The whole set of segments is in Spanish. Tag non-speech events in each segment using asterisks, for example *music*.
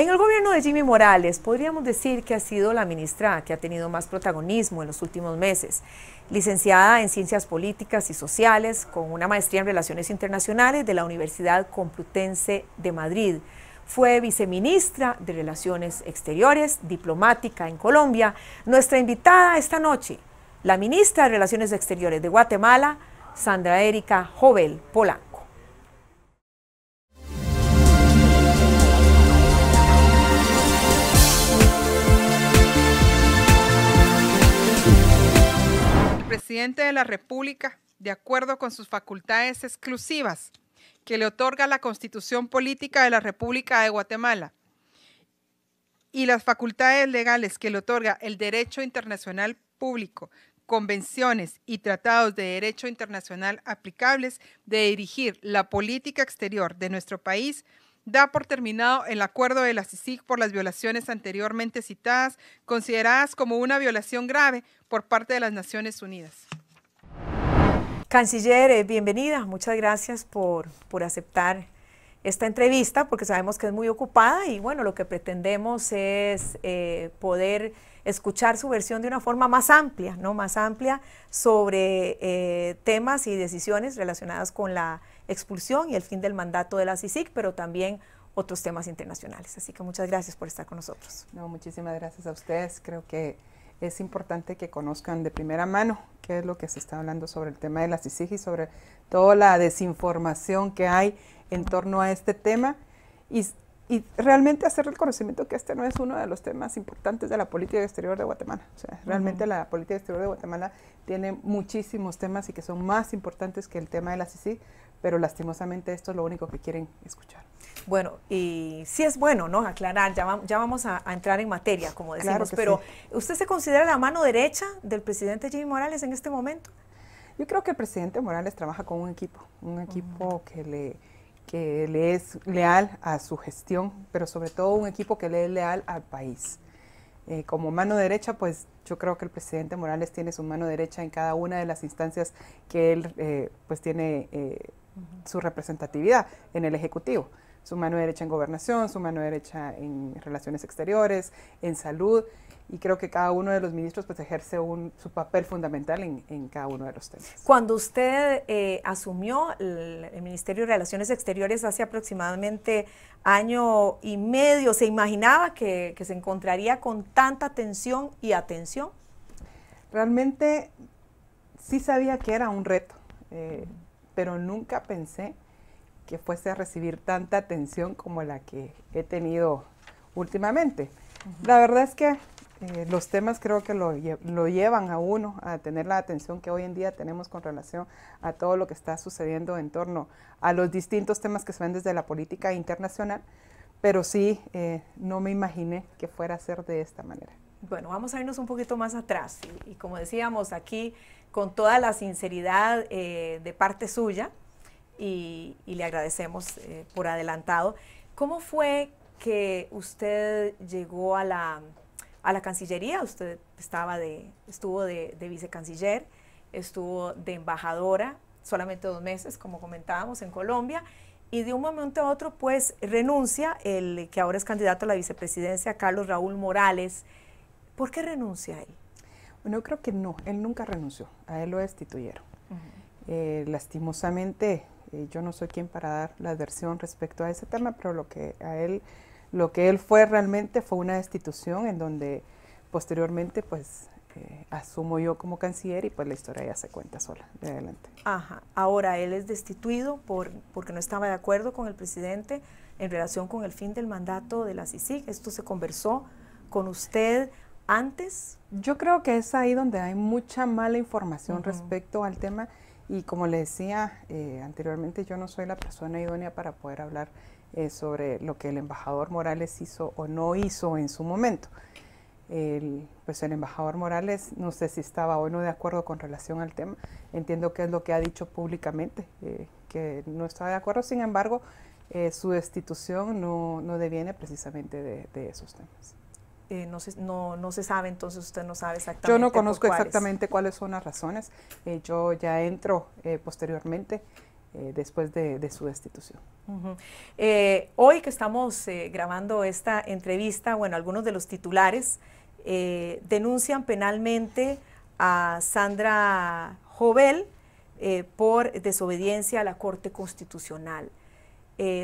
En el gobierno de Jimmy Morales podríamos decir que ha sido la ministra que ha tenido más protagonismo en los últimos meses. Licenciada en Ciencias Políticas y Sociales, con una maestría en Relaciones Internacionales de la Universidad Complutense de Madrid. Fue viceministra de Relaciones Exteriores, diplomática en Colombia. Nuestra invitada esta noche, la ministra de Relaciones Exteriores de Guatemala, Sandra Erika Jovel Pola. presidente de la República, de acuerdo con sus facultades exclusivas que le otorga la Constitución Política de la República de Guatemala y las facultades legales que le otorga el derecho internacional público, convenciones y tratados de derecho internacional aplicables, de dirigir la política exterior de nuestro país da por terminado el acuerdo de la CICIG por las violaciones anteriormente citadas, consideradas como una violación grave por parte de las Naciones Unidas. Canciller, eh, bienvenida. Muchas gracias por, por aceptar esta entrevista porque sabemos que es muy ocupada y bueno, lo que pretendemos es eh, poder escuchar su versión de una forma más amplia, ¿no? Más amplia sobre eh, temas y decisiones relacionadas con la expulsión y el fin del mandato de la CICIC, pero también otros temas internacionales. Así que muchas gracias por estar con nosotros. No, muchísimas gracias a ustedes. Creo que es importante que conozcan de primera mano qué es lo que se está hablando sobre el tema de la CICIG y sobre toda la desinformación que hay en torno a este tema. Y y realmente hacer el conocimiento que este no es uno de los temas importantes de la política exterior de Guatemala. realmente la política exterior de Guatemala tiene muchísimos temas y que son más importantes que el tema de la CICI, pero lastimosamente esto es lo único que quieren escuchar. Bueno, y sí es bueno, ¿no? Aclarar, ya, vamos a, entrar en materia, como decimos, pero ¿usted se considera la mano derecha del presidente Jimmy Morales en este momento? Yo creo que el presidente Morales trabaja con un equipo, un equipo que le que le es leal a su gestión, pero sobre todo un equipo que le es leal al país. Eh, como mano derecha, pues yo creo que el presidente Morales tiene su mano derecha en cada una de las instancias que él eh, pues tiene eh, su representatividad en el Ejecutivo. Su mano derecha en gobernación, su mano derecha en relaciones exteriores, en salud y creo que cada uno de los ministros pues ejerce su papel fundamental en, en, cada uno de los temas. Cuando usted eh, asumió el, Ministerio de Relaciones Exteriores hace aproximadamente año y medio, ¿se imaginaba que, que se encontraría con tanta tensión y atención? Realmente sí sabía que era un reto, eh, pero nunca pensé que fuese a recibir tanta atención como la que he tenido últimamente. La verdad es que eh, los temas creo que lo, llevan a uno a tener la atención que hoy en día tenemos con relación a todo lo que está sucediendo en torno a los distintos temas que se ven desde la política internacional, pero sí, eh, no me imaginé que fuera a ser de esta manera. Bueno, vamos a irnos un poquito más atrás y, como decíamos aquí, con toda la sinceridad eh, de parte suya y le agradecemos por adelantado. ¿Cómo fue que usted llegó a la a la Cancillería, usted estaba de, estuvo de, vicecanciller, estuvo de embajadora solamente dos meses, como comentábamos, en Colombia, y de un momento a otro pues renuncia el que ahora es candidato a la vicepresidencia, Carlos Raúl Morales. ¿Por qué renuncia él? Bueno, yo creo que no, él nunca renunció, a él lo destituyeron. Eh, lastimosamente, eh, yo no soy quien para dar la versión respecto a ese tema, pero lo que a él lo que él fue realmente fue una destitución en donde posteriormente pues eh, asumo yo como canciller y pues la historia ya se cuenta sola de adelante. Ajá, ahora él es destituido por, porque no estaba de acuerdo con el presidente en relación con el fin del mandato de la CICIG. ¿Esto se conversó con usted antes? Yo creo que es ahí donde hay mucha mala información respecto al tema y como le decía eh, anteriormente, yo no soy la persona idónea para poder hablar eh, sobre lo que el embajador Morales hizo o no hizo en su momento. pues el embajador Morales, no sé si estaba o no de acuerdo con relación al tema, entiendo que es lo que ha dicho públicamente, eh, que no está de acuerdo, sin embargo, eh, su destitución no, no deviene precisamente de, esos temas. no, se, no, no, se sabe, entonces usted no sabe exactamente. Yo no conozco exactamente cuáles son las razones. yo ya entro posteriormente eh, después de, su destitución. Eh, hoy que estamos eh, grabando esta entrevista, bueno, algunos de los titulares denuncian penalmente a Sandra Jovel por desobediencia a la Corte Constitucional.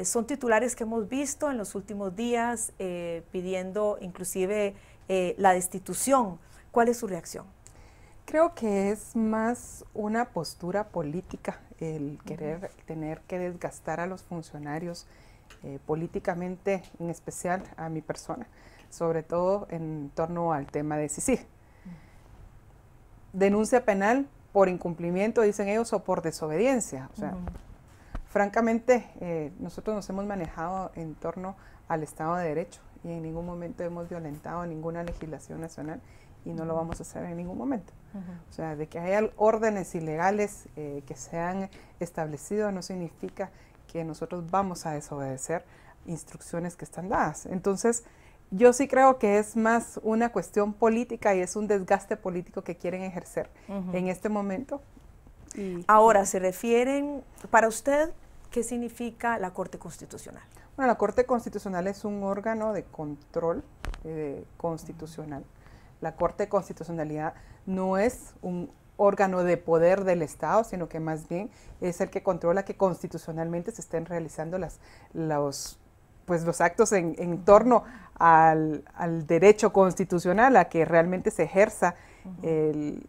son titulares que hemos visto en los últimos días pidiendo inclusive la destitución. ¿Cuál es su reacción? Creo que es más una postura política el querer, tener que desgastar a los funcionarios eh, políticamente, en especial a mi persona, sobre todo en torno al tema de sí Denuncia penal por incumplimiento, dicen ellos, o por desobediencia. O sea, francamente, eh, nosotros nos hemos manejado en torno al Estado de Derecho y en ningún momento hemos violentado ninguna legislación nacional y no lo vamos a hacer en ningún momento. O sea, de que haya órdenes ilegales eh, que se han establecido no significa que nosotros vamos a desobedecer instrucciones que están dadas. Entonces, yo sí creo que es más una cuestión política y es un desgaste político que quieren ejercer en este momento. Ahora, ¿se refieren, para usted, qué significa la Corte Constitucional? Bueno, la Corte Constitucional es un órgano de control eh, constitucional la Corte de Constitucionalidad no es un órgano de poder del Estado, sino que más bien es el que controla que constitucionalmente se estén realizando las, los, pues, los actos en, torno al, derecho constitucional, a que realmente se ejerza el,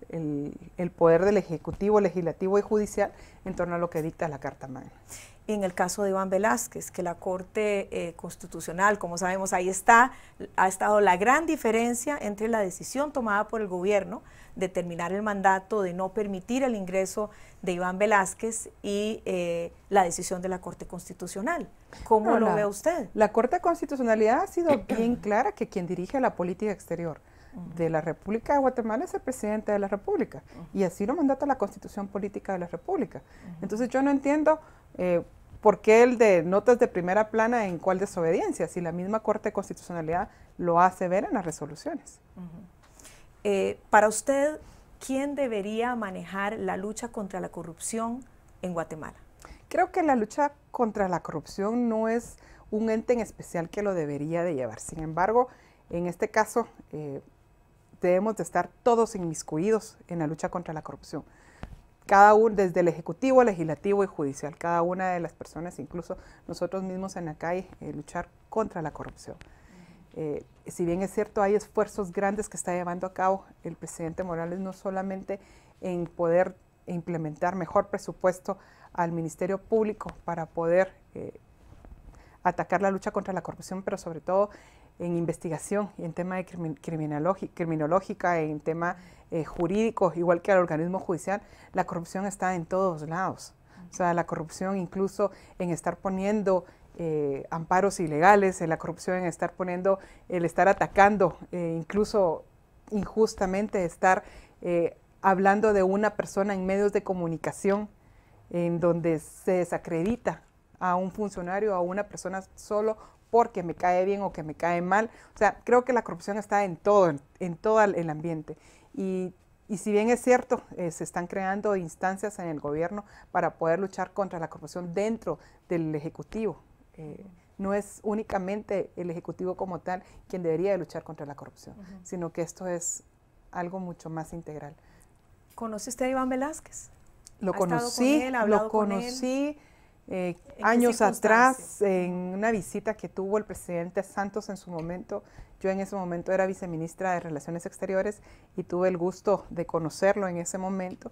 el, poder del Ejecutivo, Legislativo y Judicial en torno a lo que dicta la Carta Magna en el caso de Iván Velázquez, que la Corte eh, Constitucional, como sabemos, ahí está, ha estado la gran diferencia entre la decisión tomada por el gobierno de terminar el mandato, de no permitir el ingreso de Iván Velázquez y eh, la decisión de la Corte Constitucional. ¿Cómo lo ve usted? La Corte Constitucionalidad ha sido bien *clears throat* clara que quien dirige la política exterior de la República de Guatemala es el presidente de la República y así lo mandata la Constitución Política de la República. Entonces yo no entiendo eh, ¿Por qué el de notas de primera plana en cuál desobediencia? Si la misma Corte de Constitucionalidad lo hace ver en las resoluciones. Eh, para usted, ¿quién debería manejar la lucha contra la corrupción en Guatemala? Creo que la lucha contra la corrupción no es un ente en especial que lo debería de llevar. Sin embargo, en este caso eh, debemos de estar todos inmiscuidos en la lucha contra la corrupción cada uno, desde el Ejecutivo, Legislativo y Judicial, cada una de las personas, incluso nosotros mismos en la calle, eh, luchar contra la corrupción. Eh, si bien es cierto, hay esfuerzos grandes que está llevando a cabo el presidente Morales, no solamente en poder implementar mejor presupuesto al Ministerio Público para poder eh, atacar la lucha contra la corrupción, pero sobre todo en investigación y en tema de criminológica, en tema eh, jurídico, igual que al organismo judicial, la corrupción está en todos lados. O sea, la corrupción incluso en estar poniendo eh, amparos ilegales, en la corrupción en estar poniendo, el estar atacando, eh, incluso injustamente estar hablando de una persona en medios de comunicación, en donde se desacredita a un funcionario, a una persona solo porque me cae bien o que me cae mal. O sea, creo que la corrupción está en todo, en, todo el ambiente. Y, y, si bien es cierto, eh, se están creando instancias en el gobierno para poder luchar contra la corrupción dentro del Ejecutivo. Eh, no es únicamente el Ejecutivo como tal quien debería de luchar contra la corrupción, sino que esto es algo mucho más integral. ¿Conoce usted a Iván Velázquez? Lo conocí, lo conocí, eh, años atrás, en una visita que tuvo el presidente Santos en su momento, yo en ese momento era viceministra de Relaciones Exteriores y tuve el gusto de conocerlo en ese momento.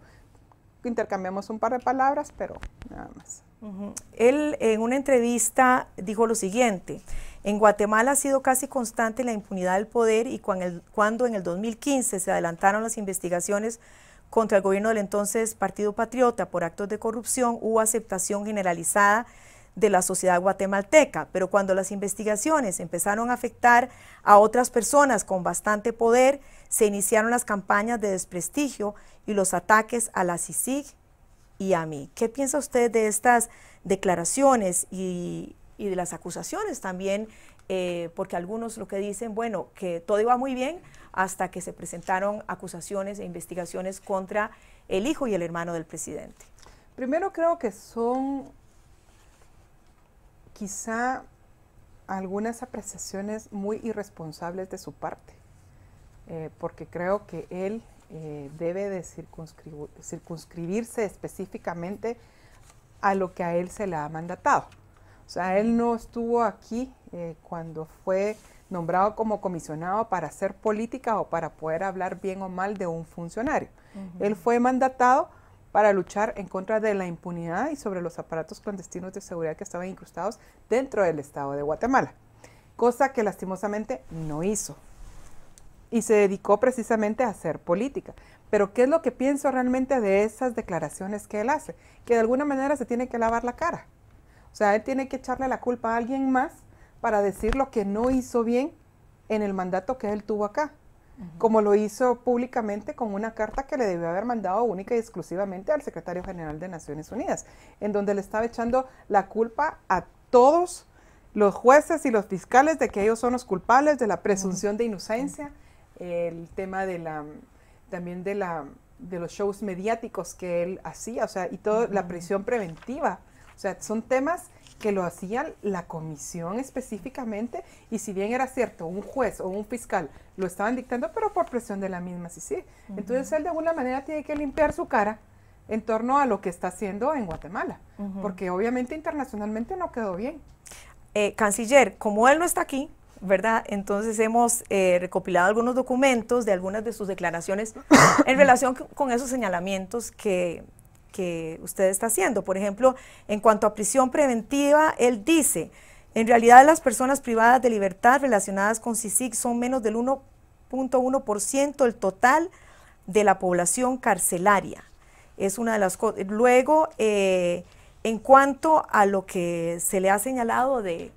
Intercambiamos un par de palabras, pero nada más. Él en una entrevista dijo lo siguiente, en Guatemala ha sido casi constante la impunidad del poder y cuando en el 2015 se adelantaron las investigaciones contra el gobierno del entonces Partido Patriota por actos de corrupción hubo aceptación generalizada de la sociedad guatemalteca, pero cuando las investigaciones empezaron a afectar a otras personas con bastante poder, se iniciaron las campañas de desprestigio y los ataques a la CICIG y a mí. ¿Qué piensa usted de estas declaraciones y, de las acusaciones también? Eh, porque algunos lo que dicen, bueno, que todo iba muy bien hasta que se presentaron acusaciones e investigaciones contra el hijo y el hermano del presidente? Primero creo que son quizá algunas apreciaciones muy irresponsables de su parte, eh, porque creo que él eh, debe de circunscribirse específicamente a lo que a él se le ha mandatado. O sea, él no estuvo aquí eh, cuando fue nombrado como comisionado para hacer política o para poder hablar bien o mal de un funcionario. Él fue mandatado para luchar en contra de la impunidad y sobre los aparatos clandestinos de seguridad que estaban incrustados dentro del Estado de Guatemala, cosa que lastimosamente no hizo. Y se dedicó precisamente a hacer política. Pero ¿qué es lo que pienso realmente de esas declaraciones que él hace? Que de alguna manera se tiene que lavar la cara. O sea, él tiene que echarle la culpa a alguien más para decir lo que no hizo bien en el mandato que él tuvo acá, como lo hizo públicamente con una carta que le debió haber mandado única y exclusivamente al secretario general de Naciones Unidas, en donde le estaba echando la culpa a todos los jueces y los fiscales de que ellos son los culpables de la presunción de inocencia, el tema de la también de de los shows mediáticos que él hacía, o sea, y toda la prisión preventiva, o sea, son temas que lo hacía la comisión específicamente y si bien era cierto, un juez o un fiscal lo estaban dictando, pero por presión de la misma sí, sí. Entonces él de alguna manera tiene que limpiar su cara en torno a lo que está haciendo en Guatemala, porque obviamente internacionalmente no quedó bien. Eh, canciller, como él no está aquí, ¿verdad? Entonces hemos eh, recopilado algunos documentos de algunas de sus declaraciones en *coughs* relación con esos señalamientos que que usted está haciendo. Por ejemplo, en cuanto a prisión preventiva, él dice, en realidad las personas privadas de libertad relacionadas con CICIC son menos del 1.1% del total de la población carcelaria. Es una de las cosas. Luego, eh, en cuanto a lo que se le ha señalado de,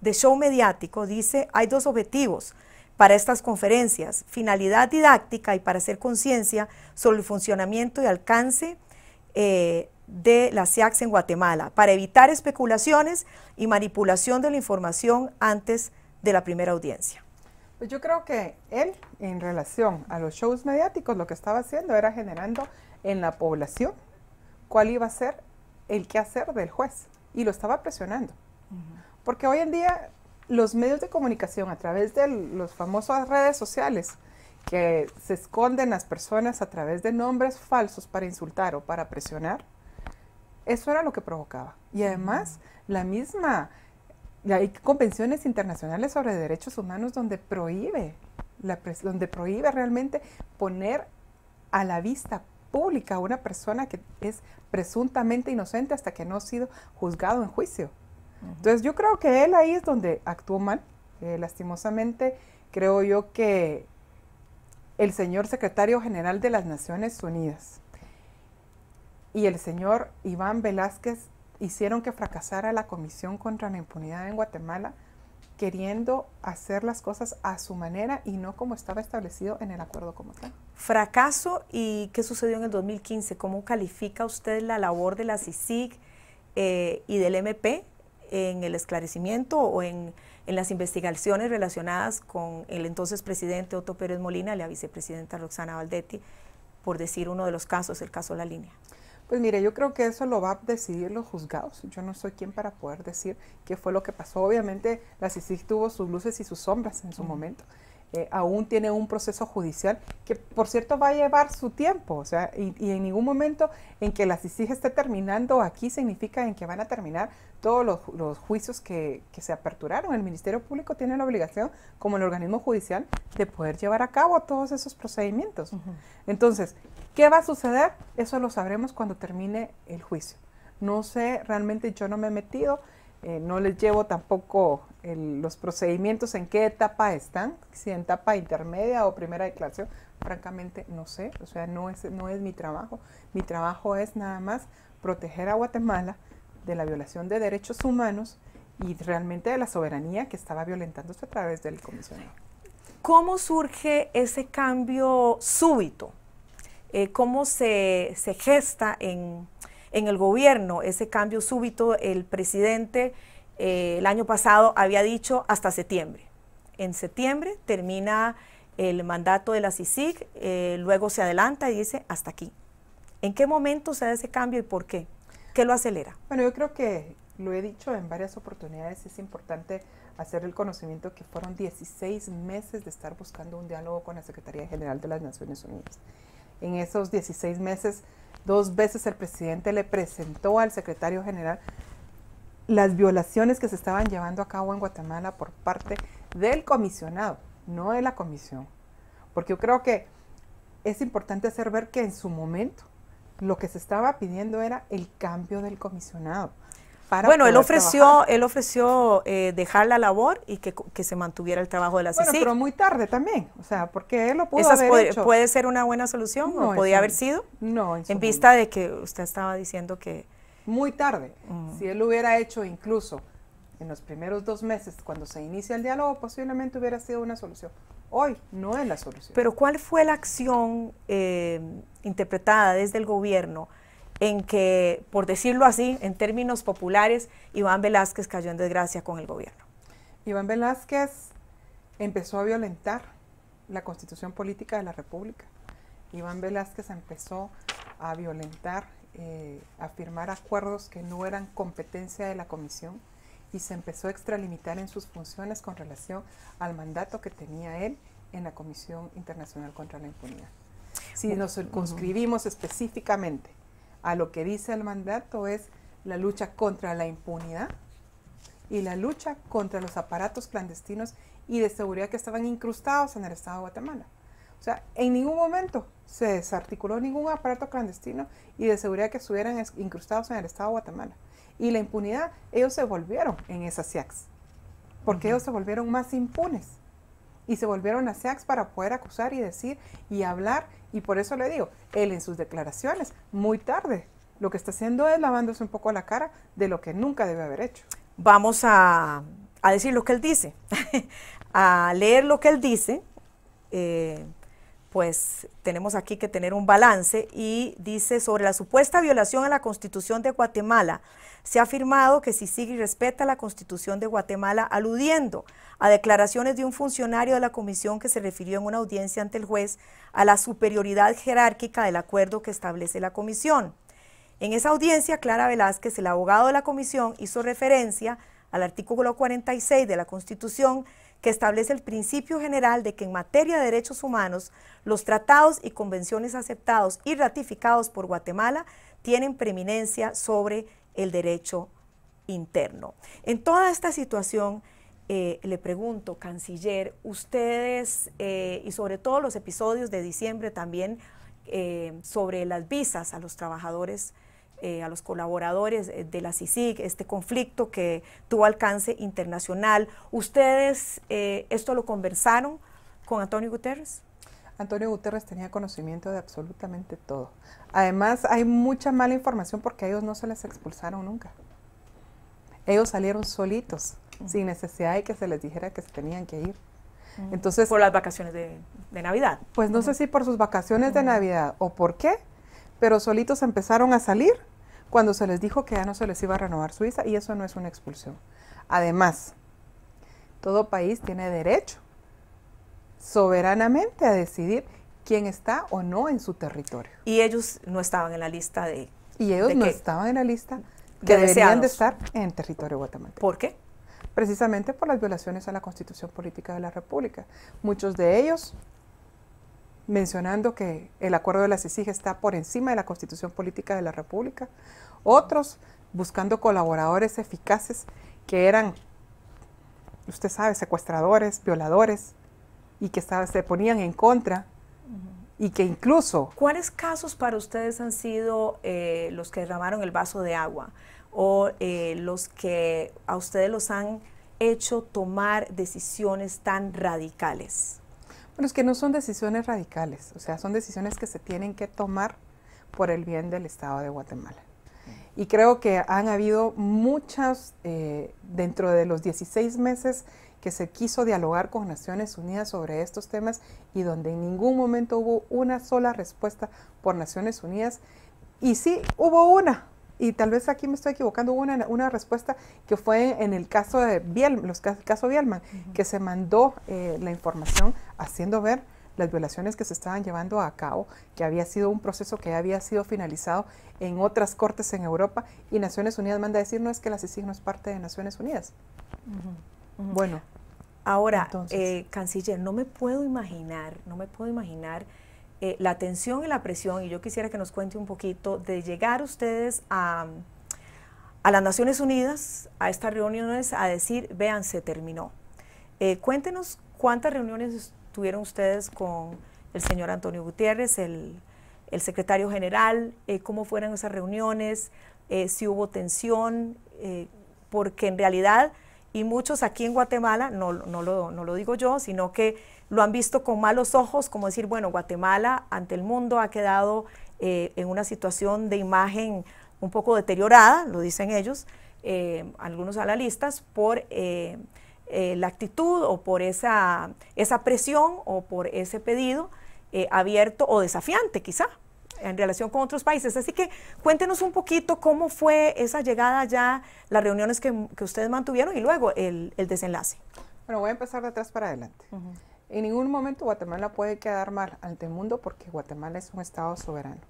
de show mediático, dice, hay dos objetivos para estas conferencias, finalidad didáctica y para hacer conciencia sobre el funcionamiento y alcance eh, de la Ciax en Guatemala para evitar especulaciones y manipulación de la información antes de la primera audiencia. Pues yo creo que él, en relación a los shows mediáticos, lo que estaba haciendo era generando en la población cuál iba a ser el hacer del juez y lo estaba presionando. Porque hoy en día los medios de comunicación a través de los famosos redes sociales que se esconden las personas a través de nombres falsos para insultar o para presionar, eso era lo que provocaba. Y además, la misma, hay convenciones internacionales sobre derechos humanos donde prohíbe, donde prohíbe realmente poner a la vista pública a una persona que es presuntamente inocente hasta que no ha sido juzgado en juicio. Entonces yo creo que él ahí es donde actuó mal. Eh, lastimosamente creo yo que el señor secretario general de las Naciones Unidas y el señor Iván Velázquez hicieron que fracasara la Comisión contra la Impunidad en Guatemala, queriendo hacer las cosas a su manera y no como estaba establecido en el acuerdo como tal. Fracaso y qué sucedió en el 2015, ¿cómo califica usted la labor de la CICIG eh, y del MP en el esclarecimiento o en en las investigaciones relacionadas con el entonces presidente Otto Pérez Molina y la vicepresidenta Roxana Valdetti, por decir uno de los casos, el caso La Línea. Pues mire, yo creo que eso lo va a decidir los juzgados. Yo no soy quien para poder decir qué fue lo que pasó. Obviamente, la CICIG tuvo sus luces y sus sombras en su momento. Eh, aún tiene un proceso judicial que, por cierto, va a llevar su tiempo. O sea, y, en ningún momento en que la CICIG esté terminando aquí significa en que van a terminar todos los, juicios que, se aperturaron. El Ministerio Público tiene la obligación, como el organismo judicial, de poder llevar a cabo todos esos procedimientos. Entonces, ¿qué va a suceder? Eso lo sabremos cuando termine el juicio. No sé, realmente yo no me he metido. Eh, no les llevo tampoco los procedimientos en qué etapa están, si en etapa intermedia o primera declaración, francamente no sé, o sea, no es, no es mi trabajo. Mi trabajo es nada más proteger a Guatemala de la violación de derechos humanos y realmente de la soberanía que estaba violentándose a través del comisionado. ¿Cómo surge ese cambio súbito? Eh, ¿Cómo se, se gesta en, en el gobierno, ese cambio súbito, el presidente eh, el año pasado había dicho hasta septiembre. En septiembre termina el mandato de la CICIG, eh, luego se adelanta y dice hasta aquí. ¿En qué momento se da ese cambio y por qué? ¿Qué lo acelera? Bueno, yo creo que lo he dicho en varias oportunidades, es importante hacer el conocimiento que fueron 16 meses de estar buscando un diálogo con la Secretaría General de las Naciones Unidas. En esos 16 meses Dos veces el presidente le presentó al secretario general las violaciones que se estaban llevando a cabo en Guatemala por parte del comisionado, no de la comisión. Porque yo creo que es importante hacer ver que en su momento lo que se estaba pidiendo era el cambio del comisionado bueno, él ofreció, él ofreció eh, dejar la labor y que, se mantuviera el trabajo de la Sí, pero muy tarde también, o sea, porque él lo pudo haber puede, ¿Puede ser una buena solución no, podía haber sido? No. En, vista de que usted estaba diciendo que... Muy tarde. Mm. Si él lo hubiera hecho incluso en los primeros dos meses, cuando se inicia el diálogo, posiblemente hubiera sido una solución. Hoy no es la solución. Pero ¿cuál fue la acción eh, interpretada desde el gobierno en que, por decirlo así, en términos populares, Iván Velázquez cayó en desgracia con el gobierno. Iván Velázquez empezó a violentar la constitución política de la República. Iván Velázquez empezó a violentar, eh, a firmar acuerdos que no eran competencia de la comisión y se empezó a extralimitar en sus funciones con relación al mandato que tenía él en la Comisión Internacional contra la Impunidad. Si nos circunscribimos específicamente a lo que dice el mandato es la lucha contra la impunidad y la lucha contra los aparatos clandestinos y de seguridad que estaban incrustados en el Estado de Guatemala. O sea, en ningún momento se desarticuló ningún aparato clandestino y de seguridad que estuvieran incrustados en el Estado de Guatemala. Y la impunidad, ellos se volvieron en esas SIACs, porque ellos se volvieron más impunes y se volvieron a SEAX para poder acusar y decir y hablar. Y por eso le digo, él en sus declaraciones, muy tarde, lo que está haciendo es lavándose un poco la cara de lo que nunca debe haber hecho. Vamos a, decir lo que él dice, *laughs* a leer lo que él dice. Eh, pues tenemos aquí que tener un balance y dice sobre la supuesta violación a la Constitución de Guatemala. Se ha afirmado que si sigue y respeta la Constitución de Guatemala aludiendo a declaraciones de un funcionario de la comisión que se refirió en una audiencia ante el juez a la superioridad jerárquica del acuerdo que establece la comisión. En esa audiencia, Clara Velázquez, el abogado de la comisión, hizo referencia al artículo 46 de la Constitución que establece el principio general de que en materia de derechos humanos, los tratados y convenciones aceptados y ratificados por Guatemala tienen preeminencia sobre el derecho interno. En toda esta situación, eh, le pregunto, canciller, ustedes eh, y sobre todo los episodios de diciembre también eh, sobre las visas a los trabajadores eh, a los colaboradores eh, de la CICIG, este conflicto que tuvo alcance internacional. ¿Ustedes eh, esto lo conversaron con Antonio Guterres? Antonio Guterres tenía conocimiento de absolutamente todo. Además, hay mucha mala información porque a ellos no se les expulsaron nunca. Ellos salieron solitos, sin necesidad de que se les dijera que se tenían que ir. Entonces, por las vacaciones de, Navidad. Pues no sé si por sus vacaciones de Navidad o por qué, pero solitos empezaron a salir cuando se les dijo que ya no se les iba a renovar Suiza, y eso no es una expulsión. Además, todo país tiene derecho soberanamente a decidir quién está o no en su territorio. Y ellos no estaban en la lista de... Y ellos no estaban en la lista que de deberían de estar en territorio guatemalteco. ¿Por qué? Precisamente por las violaciones a la constitución política de la República. Muchos de ellos mencionando que el acuerdo de la CICIG está por encima de la Constitución Política de la República, otros buscando colaboradores eficaces que eran, usted sabe, secuestradores, violadores, y que se ponían en contra y que incluso... ¿Cuáles casos para ustedes han sido eh, los que derramaron el vaso de agua o eh, los que a ustedes los han hecho tomar decisiones tan radicales? Bueno, es que no son decisiones radicales, o sea, son decisiones que se tienen que tomar por el bien del Estado de Guatemala. Y creo que han habido muchas, eh, dentro de los 16 meses que se quiso dialogar con Naciones Unidas sobre estos temas y donde en ningún momento hubo una sola respuesta por Naciones Unidas. Y sí, hubo una, y tal vez aquí me estoy equivocando, hubo una, una respuesta que fue en el caso de Biel, los caso Bielman, que se mandó eh, la información haciendo ver las violaciones que se estaban llevando a cabo, que había sido un proceso que había sido finalizado en otras cortes en Europa y Naciones Unidas manda a decir, no es que la asesino no es parte de Naciones Unidas. Bueno. Ahora, eh, canciller, no me puedo imaginar, no me puedo imaginar eh, la tensión y la presión, y yo quisiera que nos cuente un poquito de llegar ustedes a, las Naciones Unidas, a estas reuniones, a decir, vean, se terminó. Eh, cuéntenos cuántas reuniones tuvieron ustedes con el señor Antonio Gutiérrez, el, el secretario general, eh, cómo fueron esas reuniones, si hubo tensión, porque en realidad y muchos aquí en Guatemala, no, lo, digo yo, sino que lo han visto con malos ojos, como decir, bueno, Guatemala ante el mundo ha quedado eh, en una situación de imagen un poco deteriorada, lo dicen ellos, eh, algunos analistas, por eh, la actitud o por esa, esa presión o por ese pedido abierto o desafiante quizá en relación con otros países. Así que cuéntenos un poquito cómo fue esa llegada ya las reuniones que, ustedes mantuvieron y luego el, desenlace. Bueno, voy a empezar de atrás para adelante. En ningún momento Guatemala puede quedar mal ante el mundo porque Guatemala es un Estado soberano.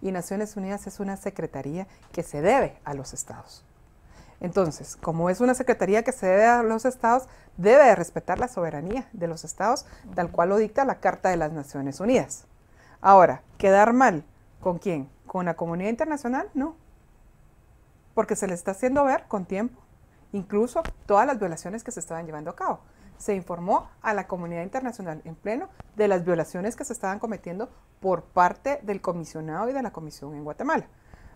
Y Naciones Unidas es una secretaría que se debe a los Estados. Entonces, como es una secretaría que se debe a los estados, debe de respetar la soberanía de los estados, tal cual lo dicta la Carta de las Naciones Unidas. Ahora, quedar mal, ¿con quién? ¿Con la comunidad internacional? No. Porque se le está haciendo ver con tiempo, incluso todas las violaciones que se estaban llevando a cabo. Se informó a la comunidad internacional en pleno de las violaciones que se estaban cometiendo por parte del comisionado y de la comisión en Guatemala.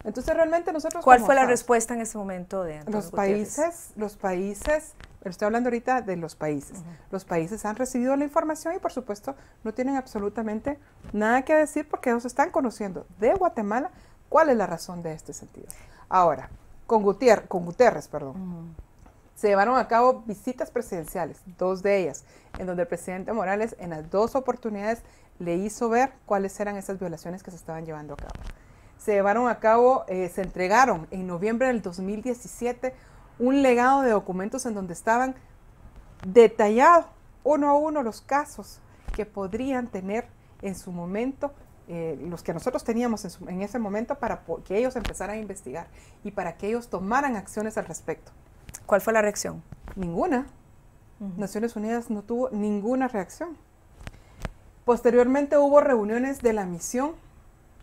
Entonces realmente nosotros... ¿Cuál fue la respuesta en ese momento de los países, los países pero estoy hablando ahorita de los países. Los países han recibido la información y por supuesto no tienen absolutamente nada que decir porque se están conociendo de Guatemala cuál es la razón de este sentido. Ahora, con, Gutiérrez, con Guterres, perdón. se llevaron a cabo visitas presidenciales, dos de ellas, en donde el presidente Morales en las dos oportunidades le hizo ver cuáles eran esas violaciones que se estaban llevando a cabo. Se llevaron a cabo, eh, se entregaron en noviembre del 2017 un legado de documentos en donde estaban detallados uno a uno los casos que podrían tener en su momento, eh, los que nosotros teníamos en, ese momento para que ellos empezaran a investigar y para que ellos tomaran acciones al respecto. ¿Cuál fue la reacción? Ninguna. Naciones Unidas no tuvo ninguna reacción. Posteriormente hubo reuniones de la misión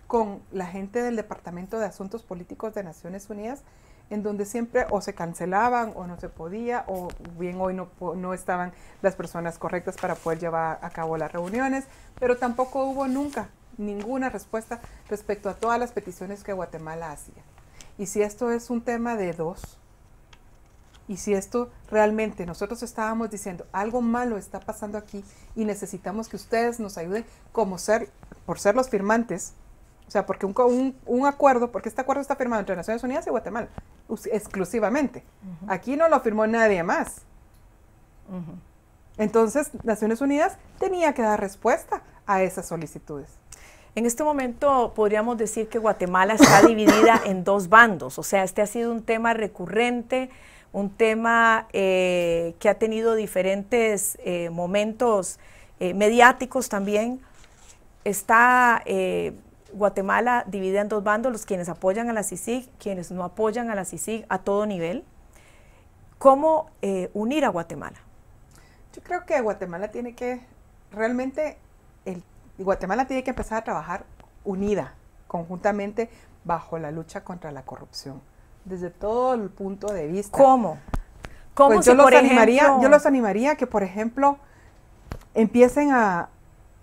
con la gente del Departamento de Asuntos Políticos de Naciones Unidas en donde siempre o se cancelaban o no se podía o bien hoy no, no estaban las personas correctas para poder llevar a cabo las reuniones, pero tampoco hubo nunca ninguna respuesta respecto a todas las peticiones que Guatemala hacía. Y si esto es un tema de dos, y si esto realmente nosotros estábamos diciendo algo malo está pasando aquí y necesitamos que ustedes nos ayuden como ser, por ser los firmantes o sea, porque un, acuerdo, porque este acuerdo está firmado entre Naciones Unidas y Guatemala, exclusivamente. Aquí no lo firmó nadie más. Entonces, Naciones Unidas tenía que dar respuesta a esas solicitudes. En este momento podríamos decir que Guatemala está *laughs* dividida en dos bandos, o sea, este ha sido un tema recurrente, un tema eh, que ha tenido diferentes eh, momentos eh, mediáticos también. Está Guatemala divide en dos bandos, los quienes apoyan a la CICIG, quienes no apoyan a la CICIG a todo nivel. ¿Cómo eh, unir a Guatemala? Yo creo que Guatemala tiene que, realmente, Guatemala tiene que empezar a trabajar unida, conjuntamente, bajo la lucha contra la corrupción, desde todo el punto de vista. ¿Cómo? ¿Cómo pues yo, los animaría, yo los animaría que, por ejemplo, empiecen a,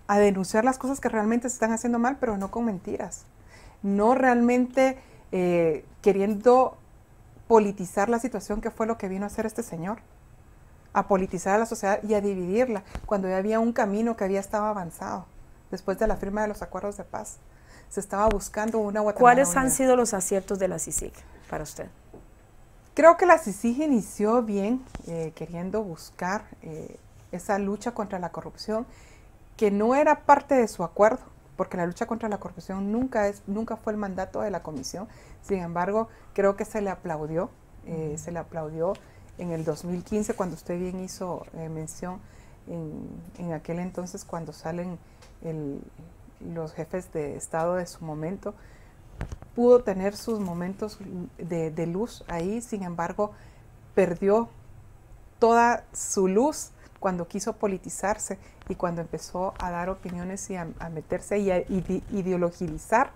a denunciar las cosas que realmente se están haciendo mal, pero no con mentiras, no realmente eh, queriendo politizar la situación que fue lo que vino a hacer este señor, a politizar a la sociedad y a dividirla, cuando ya había un camino que había estado avanzado después de la firma de los acuerdos de paz. Se estaba buscando una ¿Cuáles han sido los aciertos de la CICIG para usted? Creo que la CICIG inició bien, eh, queriendo buscar eh, esa lucha contra la corrupción que no era parte de su acuerdo, porque la lucha contra la corrupción nunca, es, nunca fue el mandato de la comisión. Sin embargo, creo que se le aplaudió, eh, se le aplaudió en el 2015 cuando usted bien hizo eh, mención en, aquel entonces cuando salen los jefes de Estado de su momento, pudo tener sus momentos de luz ahí, sin embargo, perdió toda su luz cuando quiso politizarse y cuando empezó a dar opiniones y a, meterse y a ideologizar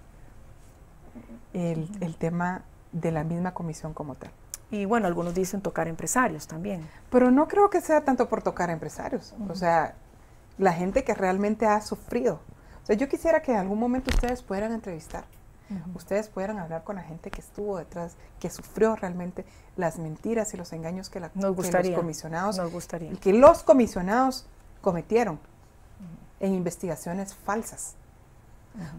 el, tema de la misma comisión como tal. Y bueno, algunos dicen tocar empresarios también. Pero no creo que sea tanto por tocar empresarios, o sea, la gente que realmente ha sufrido. O sea, yo quisiera que en algún momento ustedes pudieran entrevistar Ustedes pudieran hablar con la gente que estuvo detrás, que sufrió realmente las mentiras y los engaños que, los comisionados, que los comisionados cometieron en investigaciones falsas.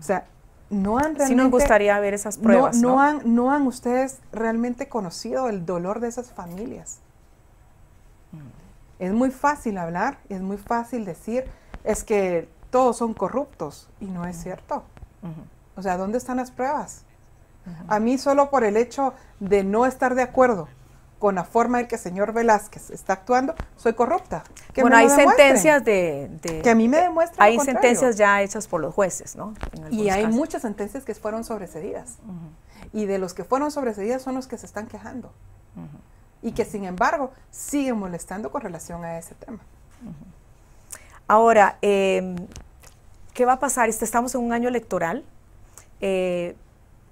O sea, no han realmente... Sí nos gustaría ver esas pruebas. No, no, Han, ustedes realmente conocido el dolor de esas familias. Mm. Es muy fácil hablar, es muy fácil decir, es que todos son corruptos, y no es cierto. O sea, ¿dónde están las pruebas? A mí solo por el hecho de no estar de acuerdo con la forma en que el señor Velázquez está actuando, soy corrupta. bueno, hay sentencias de, Que a mí me demuestran. Hay sentencias ya hechas por los jueces, ¿no? Y hay muchas sentencias que fueron sobrecedidas. Y de los que fueron sobrecedidas son los que se están quejando. Y que sin embargo siguen molestando con relación a ese tema. Ahora, em, ¿qué va a pasar? Este, estamos en un año electoral eh,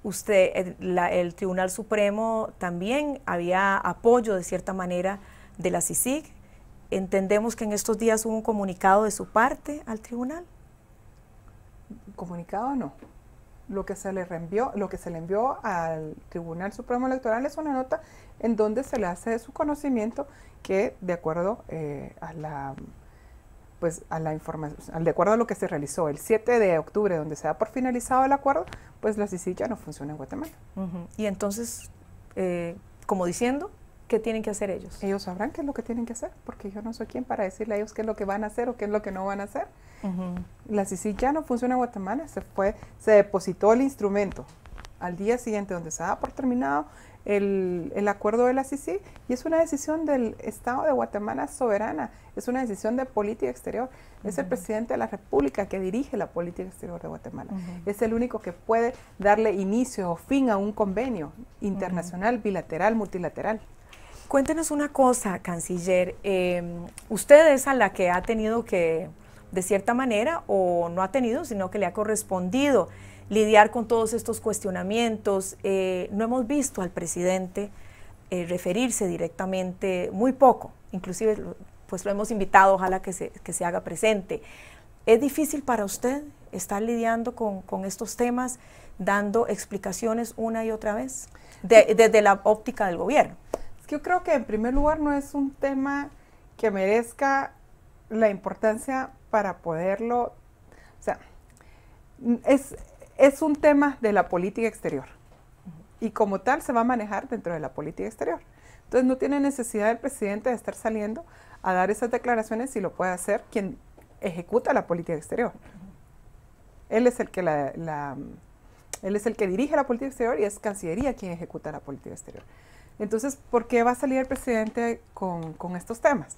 usted, el, Tribunal Supremo también había apoyo de cierta manera de la CICIG. Entendemos que en estos días hubo un comunicado de su parte al tribunal. Comunicado no. Lo que se le lo que se le envió al Tribunal Supremo Electoral es una nota en donde se le hace de su conocimiento que de acuerdo eh, a la pues a la información, al de acuerdo a lo que se realizó el 7 de octubre, donde se da por finalizado el acuerdo, pues la CICI ya no funciona en Guatemala. Y entonces, eh, como diciendo, ¿qué tienen que hacer ellos? Ellos sabrán qué es lo que tienen que hacer, porque yo no soy quien para decirle a ellos qué es lo que van a hacer o qué es lo que no van a hacer. La CICI ya no funciona en Guatemala, se fue, se depositó el instrumento al día siguiente donde se da por terminado el, acuerdo de la CICI y es una decisión del Estado de Guatemala soberana, es una decisión de política exterior. Es el presidente de la República que dirige la política exterior de Guatemala. Es el único que puede darle inicio o fin a un convenio internacional, bilateral, multilateral. Cuéntenos una cosa, canciller. Em, usted es a la que ha tenido que, de cierta manera, o no ha tenido, sino que le ha correspondido lidiar con todos estos cuestionamientos. Eh, no hemos visto al presidente eh, referirse directamente, muy poco, inclusive pues lo hemos invitado, ojalá que se, que se haga presente. ¿Es difícil para usted estar lidiando con, estos temas, dando explicaciones una y otra vez, desde la óptica del gobierno? yo creo que en primer lugar no es un tema que merezca la importancia para poderlo, o sea, es, es un tema de la política exterior y como tal se va a manejar dentro de la política exterior. Entonces no tiene necesidad el presidente de estar saliendo a dar esas declaraciones si lo puede hacer quien ejecuta la política exterior. Él es el que él es el que dirige la política exterior y es Cancillería quien ejecuta la política exterior. Entonces, ¿por qué va a salir el presidente con, estos temas?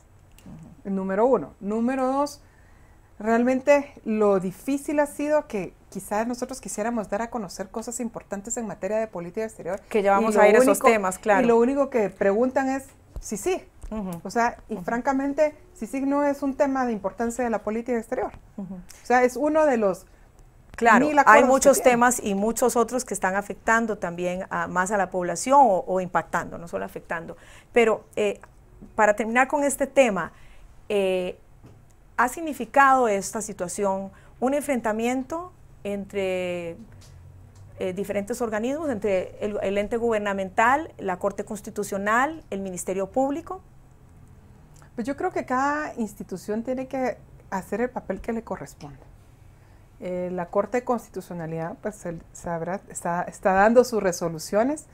Número uno. Número dos, Realmente lo difícil ha sido que quizás nosotros quisiéramos dar a conocer cosas importantes en materia de política exterior. Que ya a ir a esos temas, claro. Y lo único que preguntan es sí sí. O sea, y francamente, sí sí no es un tema de importancia de la política exterior. O sea, es uno de los Claro, hay muchos temas y muchos otros que están afectando también a, más a la población o, impactando, no solo afectando. Pero eh, para terminar con este tema, eh, ha significado esta situación un enfrentamiento entre eh, diferentes organismos, entre el, ente gubernamental, la Corte Constitucional, el Ministerio Público? Pues yo creo que cada institución tiene que hacer el papel que le corresponde. Eh, la Corte Constitucionalidad pues, sabrá, está, está dando sus resoluciones,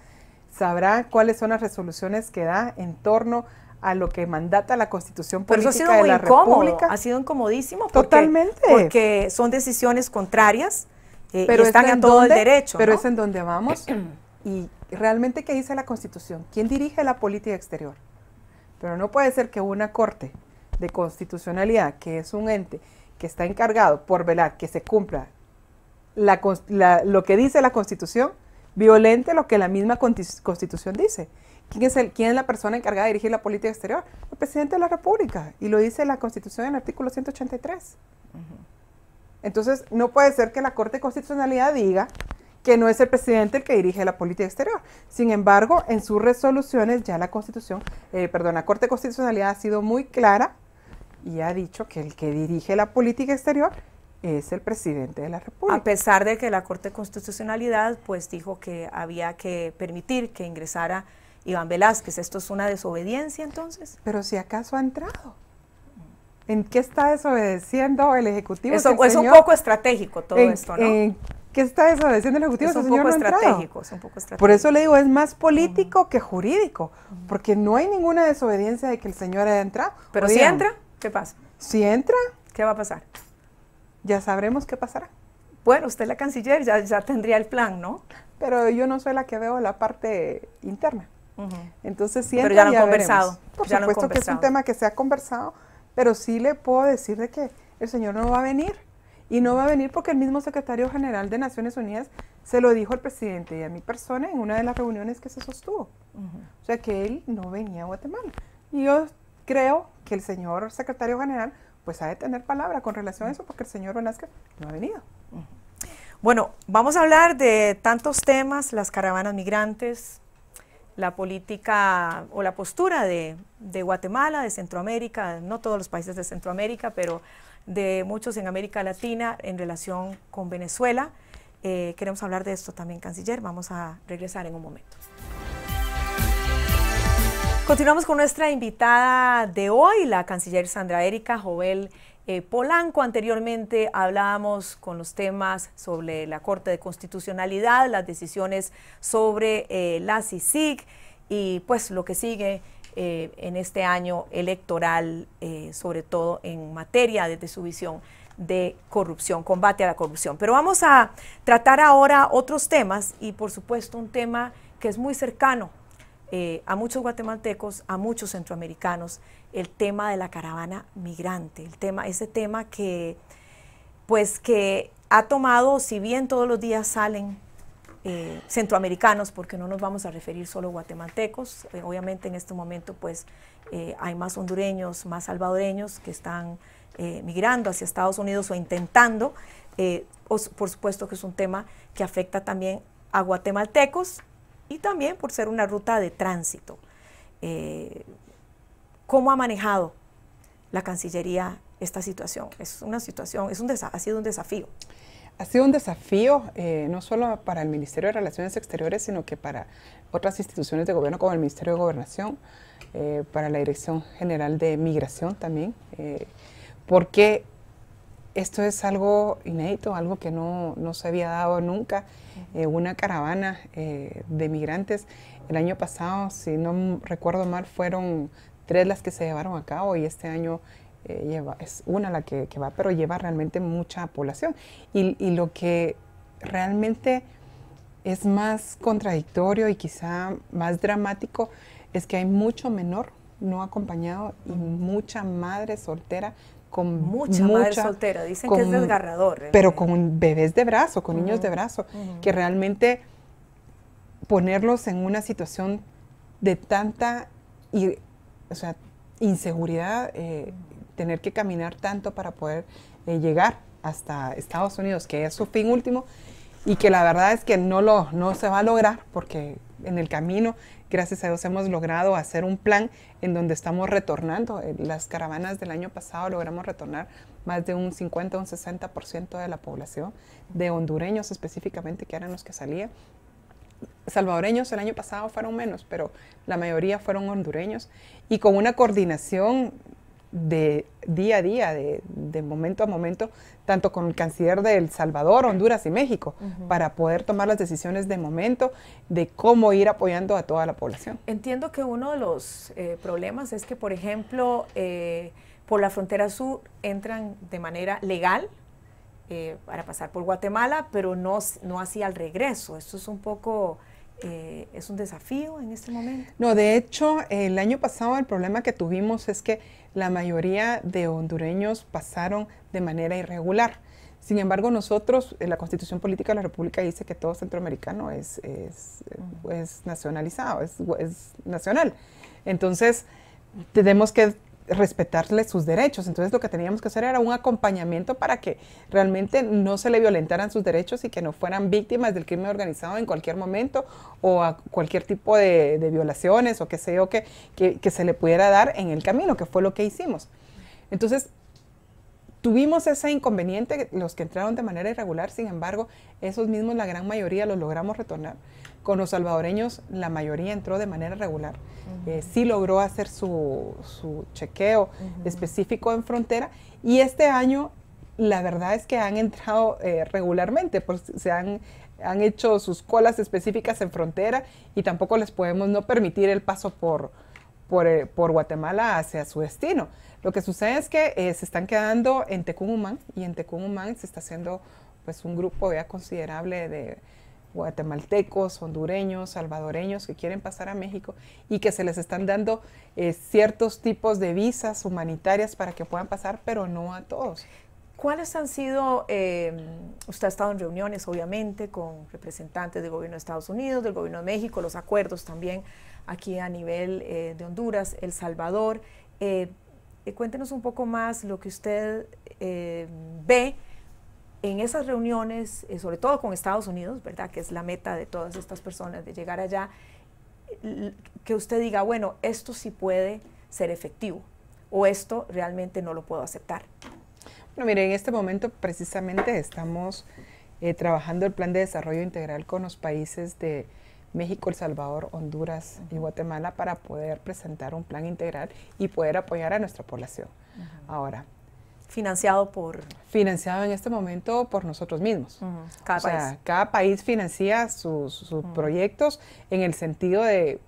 sabrá cuáles son las resoluciones que da en torno a a lo que mandata la Constitución Política Pero eso ha sido muy incómodo, Ha sido incomodísimo. Totalmente. Porque son decisiones contrarias eh, pero están en todo el derecho. Pero es en donde vamos. *clears throat* y realmente, ¿qué dice la Constitución? ¿Quién dirige la política exterior? Pero no puede ser que una Corte de Constitucionalidad, que es un ente que está encargado por velar que se cumpla la, lo que dice la Constitución, violente lo que la misma Constitución dice. ¿Quién es, el, ¿Quién es la persona encargada de dirigir la política exterior? El presidente de la República. Y lo dice la Constitución en el artículo 183. Entonces, no puede ser que la Corte de Constitucionalidad diga que no es el presidente el que dirige la política exterior. Sin embargo, en sus resoluciones ya la Constitución, eh, perdón, la Corte de Constitucionalidad ha sido muy clara y ha dicho que el que dirige la política exterior es el presidente de la República. A pesar de que la Corte de Constitucionalidad pues dijo que había que permitir que ingresara Iván Velázquez. ¿Esto es una desobediencia entonces? Pero si acaso ha entrado. ¿En qué está desobedeciendo el Ejecutivo? Eso, es un poco estratégico todo esto, ¿no? En, ¿Qué está desobedeciendo el Ejecutivo? Es un, poco estratégico, es un poco estratégico. Por eso le digo, es más político que jurídico, porque no hay ninguna desobediencia de que el señor haya entrado. Pero si entra, ¿qué pasa? Si entra, ¿qué va a pasar? Ya sabremos qué pasará. Bueno, usted la canciller ya tendría el plan, ¿no? Pero yo no soy la que veo la parte interna. Entonces siempre pero ya lo han conversado. Por supuesto que es un tema que se ha conversado, pero sí le puedo decir de que el señor no va a venir. Y no va a venir porque el mismo secretario general de Naciones Unidas se lo dijo al presidente y a mi persona en una de las reuniones que se sostuvo. O sea que él no venía a Guatemala. Y yo creo que el señor secretario general pues ha de tener palabra con relación a eso porque el señor Velázquez no ha venido. Bueno, vamos a hablar de tantos temas, las caravanas migrantes, la política o la postura de, Guatemala, de Centroamérica, no todos los países de Centroamérica, pero de muchos en América Latina en relación con Venezuela. Eh, queremos hablar de esto también, canciller. Vamos a regresar en un momento. Continuamos con nuestra invitada de hoy, la canciller Sandra Erika Jovel eh, Polanco. Anteriormente hablábamos con los temas sobre la Corte de Constitucionalidad, las decisiones sobre eh, la CICIG y pues lo que sigue eh, en este año electoral, sobre todo en materia de su visión de corrupción, combate a la corrupción. Pero vamos a tratar ahora otros temas y por supuesto un tema que es muy cercano a muchos guatemaltecos, a muchos centroamericanos, el tema de la caravana migrante, el tema, ese tema que, pues que ha tomado, si bien todos los días salen eh, centroamericanos, porque no nos vamos a referir solo guatemaltecos, eh, obviamente en este momento pues eh, hay más hondureños, más salvadoreños que están migrando hacia Estados Unidos o intentando, por supuesto que es un tema que afecta también a guatemaltecos y también por ser una ruta de tránsito. ¿Cómo ha manejado la Cancillería esta situación? Es una situación, es un ha sido un desafío. Ha sido un desafío eh, no solo para el Ministerio de Relaciones Exteriores, sino que para otras instituciones de gobierno como el Ministerio de Gobernación, eh, para la Dirección General de Migración también, eh, porque esto es algo inédito, algo que no, se había dado nunca. una caravana de migrantes, el año pasado, si no recuerdo mal, fueron tres las que se llevaron a cabo y este año eh, lleva, es una la que, va, pero lleva realmente mucha población. Y, lo que realmente es más contradictorio y quizá más dramático es que hay mucho menor no acompañado y mucha madre soltera con mucha, madre soltera, dicen que es desgarrador. ¿eh? Pero con bebés de brazo, con niños de brazo, que realmente ponerlos en una situación de tanta o sea, inseguridad, eh, tener que caminar tanto para poder eh, llegar hasta Estados Unidos, que es su fin último, y que la verdad es que no, lo, no se va a lograr porque en el camino, gracias a Dios, hemos logrado hacer un plan en donde estamos retornando. Eh, las caravanas del año pasado logramos retornar más de un 50, un 60% de la población, de hondureños específicamente, que eran los que salían, salvadoreños el año pasado fueron menos, pero la mayoría fueron hondureños, y con una coordinación de día a día, de, momento a momento, tanto con el canciller de El Salvador, Honduras y México, para poder tomar las decisiones de momento de cómo ir apoyando a toda la población. Entiendo que uno de los eh, problemas es que, por ejemplo, eh, por la frontera sur entran de manera legal eh, para pasar por Guatemala, pero no, no hacía el regreso. Esto es un poco... Eh, es un desafío en este momento. No, de hecho, el año pasado el problema que tuvimos es que la mayoría de hondureños pasaron de manera irregular. Sin embargo, nosotros, en eh, la Constitución Política de la República dice que todo centroamericano es, es nacionalizado, es, es, nacional. Entonces, tenemos que respetarles sus derechos. Entonces lo que teníamos que hacer era un acompañamiento para que realmente no se le violentaran sus derechos y que no fueran víctimas del crimen organizado en cualquier momento o a cualquier tipo de, violaciones o qué sé yo que se le pudiera dar en el camino, que fue lo que hicimos. Entonces, Tuvimos ese inconveniente, los que entraron de manera irregular, sin embargo, esos mismos, la gran mayoría, los logramos retornar. Con los salvadoreños la mayoría entró de manera regular. Eh, sí logró hacer su, su chequeo específico en frontera y este año la verdad es que han entrado eh, regularmente, pues, se han, han hecho sus colas específicas en frontera y tampoco les podemos no permitir el paso por, por, eh, Guatemala hacia su destino. Lo que sucede es que se están quedando en Tecumumán y en Tecumumán se está haciendo pues un grupo ya considerable de, guatemaltecos, hondureños, salvadoreños que quieren pasar a México y que se les están dando eh, ciertos tipos de visas humanitarias para que puedan pasar, pero no a todos. ¿Cuáles han sido, em, usted ha estado en reuniones obviamente con representantes del gobierno de Estados Unidos, del gobierno de México, los acuerdos también aquí a nivel eh, de Honduras, El Salvador? Eh, cuéntenos un poco más lo que usted em, ve en esas reuniones, eh, sobre todo con Estados Unidos, ¿verdad? Que es la meta de todas estas personas, de llegar allá, que usted diga, bueno, esto sí puede ser efectivo o esto realmente no lo puedo aceptar. Bueno, mire, en este momento precisamente estamos eh, trabajando el plan de desarrollo integral con los países de México, El Salvador, Honduras y Guatemala para poder presentar un plan integral y poder apoyar a nuestra población. Ahora, financiado por... Financiado en este momento por nosotros mismos. Cada o país. Sea, cada país financia sus, proyectos en el sentido de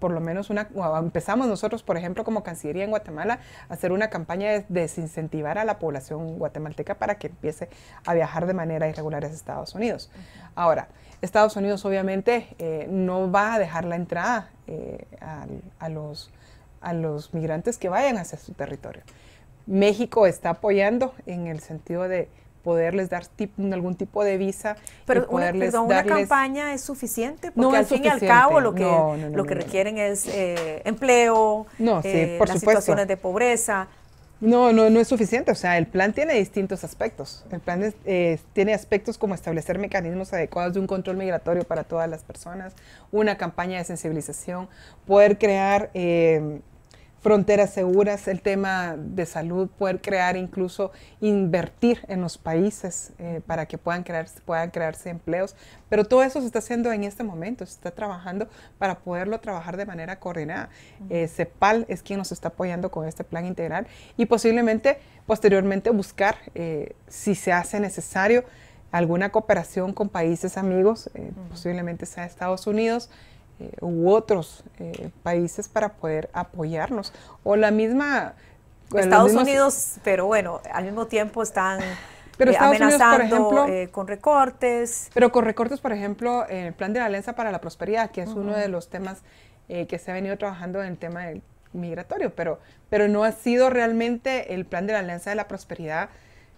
por lo menos una, empezamos nosotros, por ejemplo, como Cancillería en Guatemala, a hacer una campaña de desincentivar a la población guatemalteca para que empiece a viajar de manera irregular a Estados Unidos. Ahora, Estados Unidos obviamente eh, no va a dejar la entrada eh, a, los, a los migrantes que vayan hacia su territorio. México está apoyando en el sentido de poderles dar algún tipo de visa. Pero y una, darles, una campaña es suficiente, porque al fin y al cabo lo que, lo que requieren es eh, empleo, eh, las situaciones de pobreza. No, no, es suficiente. O sea, el plan tiene distintos aspectos. El plan eh, tiene aspectos como establecer mecanismos adecuados de un control migratorio para todas las personas, una campaña de sensibilización, poder crear fronteras seguras, el tema de salud, poder crear incluso, invertir en los países eh, para que puedan, crear, puedan crearse empleos. Pero todo eso se está haciendo en este momento, se está trabajando para poderlo trabajar de manera coordinada. Eh, CEPAL es quien nos está apoyando con este plan integral y posiblemente posteriormente buscar, eh, si se hace necesario, alguna cooperación con países amigos, posiblemente sea Estados Unidos, eh, u otros eh, países para poder apoyarnos. O la misma... Estados Unidos, pero bueno, al mismo tiempo están... *laughs* Eh, amenazando con recortes. Pero con recortes, por ejemplo, el plan de la Alianza para la Prosperidad, que es uno de los temas que se ha venido trabajando en el tema migratorio, pero, pero no ha sido realmente el plan de la Alianza de la Prosperidad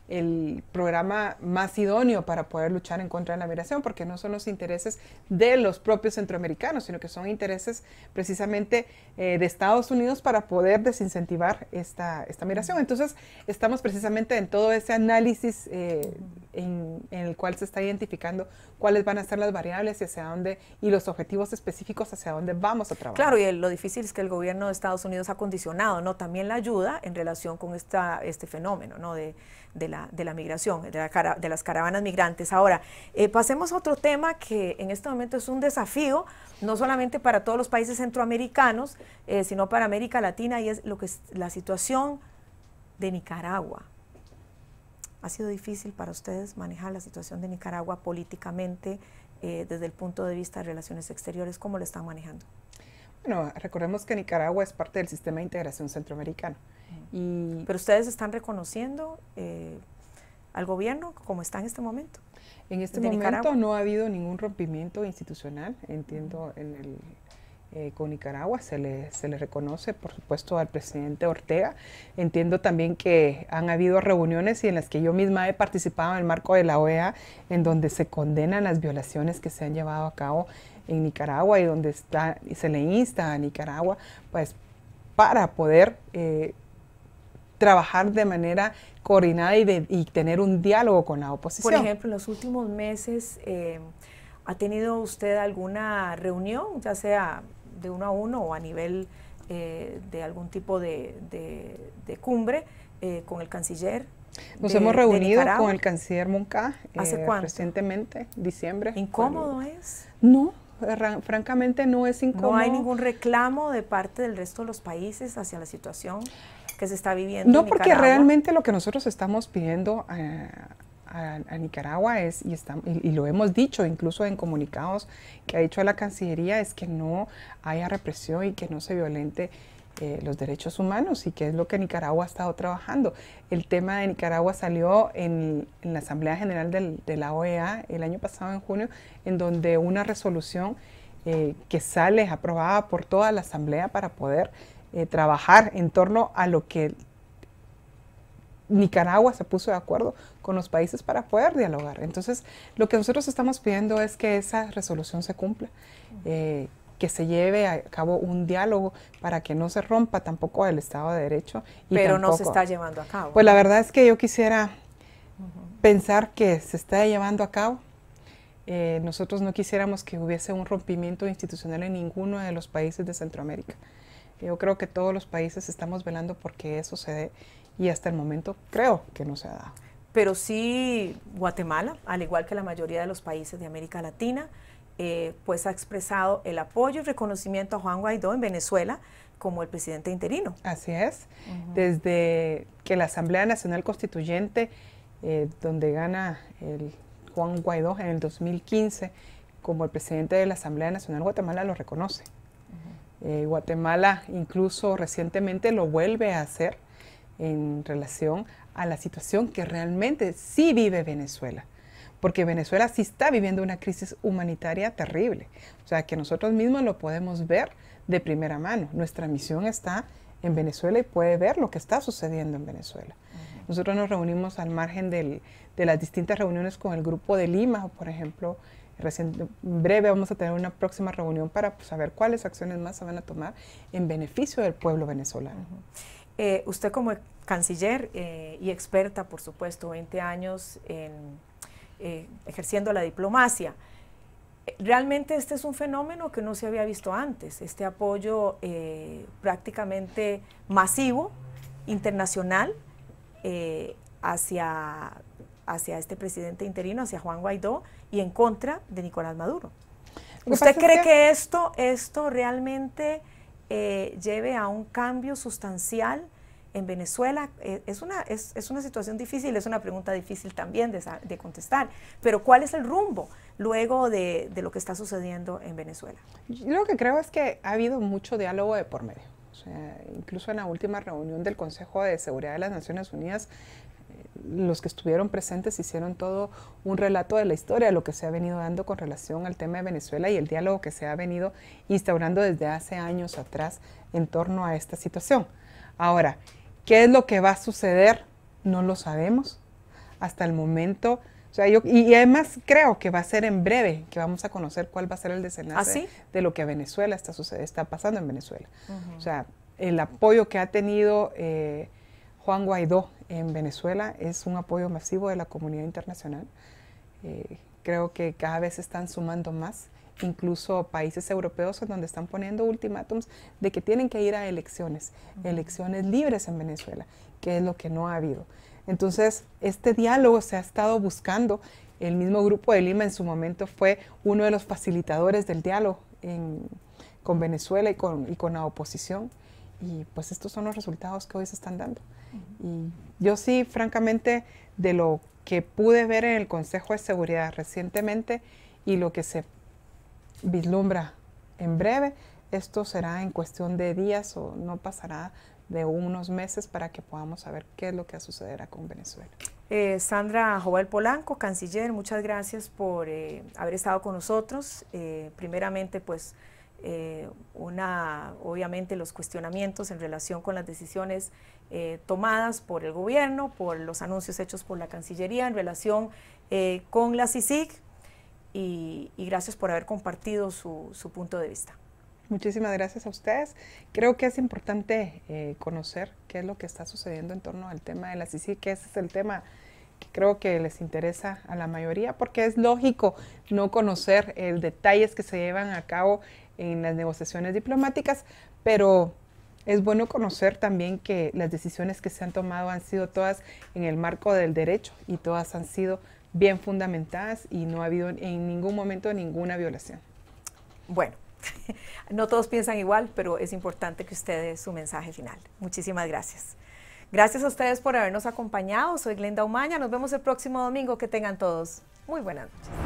el programa más idóneo para poder luchar en contra de la migración, porque no son los intereses de los propios centroamericanos, sino que son intereses precisamente eh, de Estados Unidos para poder desincentivar esta, esta migración. Entonces, estamos precisamente en todo ese análisis eh, en, el cual se está identificando cuáles van a ser las variables y hacia dónde, y los objetivos específicos hacia dónde vamos a trabajar. Claro, y lo difícil es que el gobierno de Estados Unidos ha condicionado, ¿no? También la ayuda en relación con esta, este fenómeno, ¿no? De, de la, migración, de, las caravanas migrantes. Ahora, eh, pasemos a otro tema que en este momento es un desafío, no solamente para todos los países centroamericanos, eh, sino para América Latina, y es lo que es la situación de Nicaragua. ¿Ha sido difícil para ustedes manejar la situación de Nicaragua políticamente eh, desde el punto de vista de relaciones exteriores? ¿Cómo lo están manejando? Bueno, recordemos que Nicaragua es parte del sistema de integración centroamericano. Y Pero ustedes están reconociendo eh, al gobierno como está en este momento. En este momento no ha habido ningún rompimiento institucional, entiendo, eh, con Nicaragua, se le, se le reconoce, por supuesto, al presidente Ortega. Entiendo también que han habido reuniones y en las que yo misma he participado en el marco de la OEA, en donde se condenan las violaciones que se han llevado a cabo en Nicaragua y donde está, se le insta a Nicaragua, pues para poder eh, trabajar de manera coordinada y, tener un diálogo con la oposición. Por ejemplo, en los últimos meses, eh, ¿ha tenido usted alguna reunión, ya sea de uno a uno o a nivel eh, de algún tipo de, cumbre con el canciller? Nos hemos reunido con el canciller Monca ¿Hace recientemente, diciembre. ¿Incómodo es? No, francamente no es incómodo. ¿No hay ningún reclamo de parte del resto de los países hacia la situación que se está viviendo? No, porque realmente lo que nosotros estamos pidiendo eh, a, Nicaragua es, y, y, lo hemos dicho incluso en comunicados que ha hecho la Cancillería, es que no haya represión y que no se violente eh, los derechos humanos y qué es lo que Nicaragua ha estado trabajando. El tema de Nicaragua salió en, la Asamblea General de la OEA el año pasado, en junio, en donde una resolución eh, que sale aprobada por toda la Asamblea para poder eh, trabajar en torno a lo que Nicaragua se puso de acuerdo con los países para poder dialogar. Entonces, lo que nosotros estamos pidiendo es que esa resolución se cumpla, que se lleve a cabo un diálogo para que no se rompa tampoco el Estado de Derecho. Pero no se está llevando a cabo. Pues la verdad es que yo quisiera pensar que se está llevando a cabo. Eh, nosotros no quisiéramos que hubiese un rompimiento institucional en ninguno de los países de Centroamérica. Yo creo que todos los países estamos velando porque eso se dé y hasta el momento creo que no se ha dado. Pero sí Guatemala, al igual que la mayoría de los países de América Latina, eh, pues ha expresado el apoyo y reconocimiento a Juan Guaidó en Venezuela como el presidente interino. Así es. Desde que la Asamblea Nacional Constituyente, eh, donde gana Juan Guaidó en el 2015 como el presidente de la Asamblea Nacional Guatemala, lo reconoce. Eh, Guatemala incluso recientemente lo vuelve a hacer en relación a la situación que realmente sí vive Venezuela porque Venezuela sí está viviendo una crisis humanitaria terrible. O sea, que nosotros mismos lo podemos ver de primera mano. Nuestra misión está en Venezuela y puede ver lo que está sucediendo en Venezuela. Nosotros nos reunimos al margen de las distintas reuniones con el grupo de Lima, por ejemplo. en breve vamos a tener una próxima reunión para pues, saber cuáles acciones más se van a tomar en beneficio del pueblo venezolano. Eh, usted como canciller eh, y experta, por supuesto, 20 años en eh, ejerciendo la diplomacia. Realmente este es un fenómeno que no se había visto antes, este apoyo eh, prácticamente masivo, internacional, eh, hacia, hacia este presidente interino, hacia Juan Guaidó, y en contra de Nicolás Maduro. ¿Usted cree que esto, esto realmente lleve a un cambio sustancial en Venezuela eh, es una, es, una situación difícil, es una pregunta difícil también de, contestar, pero ¿cuál es el rumbo luego de, lo que está sucediendo en Venezuela? Yo Lo que creo es que ha habido mucho diálogo de por medio. incluso en la última reunión del Consejo de Seguridad de las Naciones Unidas, eh, los que estuvieron presentes hicieron todo un relato de la historia, de lo que se ha venido dando con relación al tema de Venezuela y el diálogo que se ha venido instaurando desde hace años atrás en torno a esta situación. Ahora, ¿Qué es lo que va a suceder? No lo sabemos hasta el momento. O sea, yo, y, además creo que va a ser en breve que vamos a conocer cuál va a ser el desenlace ¿Ah, de lo que Venezuela está, sucede, está pasando en Venezuela. O sea, el apoyo que ha tenido eh, Juan Guaidó en Venezuela es un apoyo masivo de la comunidad internacional. Eh, creo que cada vez están sumando más incluso países europeos en donde están poniendo ultimátums de que tienen que ir a elecciones, elecciones libres en Venezuela, que es lo que no ha habido. Entonces, este diálogo se ha estado buscando. El mismo Grupo de Lima en su momento fue uno de los facilitadores del diálogo con Venezuela y con, la oposición. Y pues estos son los resultados que hoy se están dando. Y yo sí, francamente, de lo que pude ver en el Consejo de Seguridad recientemente y lo que se vislumbra en breve. Esto será en cuestión de días o no pasará de unos meses para que podamos saber qué es lo que sucederá con Venezuela. Eh, Sandra Joval Polanco, canciller, muchas gracias por eh, haber estado con nosotros. Eh, primeramente, pues, una, obviamente los cuestionamientos en relación con las decisiones tomadas por el gobierno, por los anuncios hechos por la Cancillería en relación con la CICIG, y, gracias por haber compartido su, punto de vista. Muchísimas gracias a ustedes. Creo que es importante eh, conocer qué es lo que está sucediendo en torno al tema de la CICI, que ese es el tema que creo que les interesa a la mayoría, porque es lógico no conocer el detalles que se llevan a cabo en las negociaciones diplomáticas, pero es bueno conocer también que las decisiones que se han tomado han sido todas en el marco del derecho y todas han sido bien fundamentadas y no ha habido en ningún momento ninguna violación. Bueno, *laughs* no todos piensan igual, pero es importante que ustedes su mensaje final. Muchísimas gracias. Gracias a ustedes por habernos acompañado. Soy Glenda Umaña. Nos vemos el próximo domingo. Que tengan todos muy buenas noches.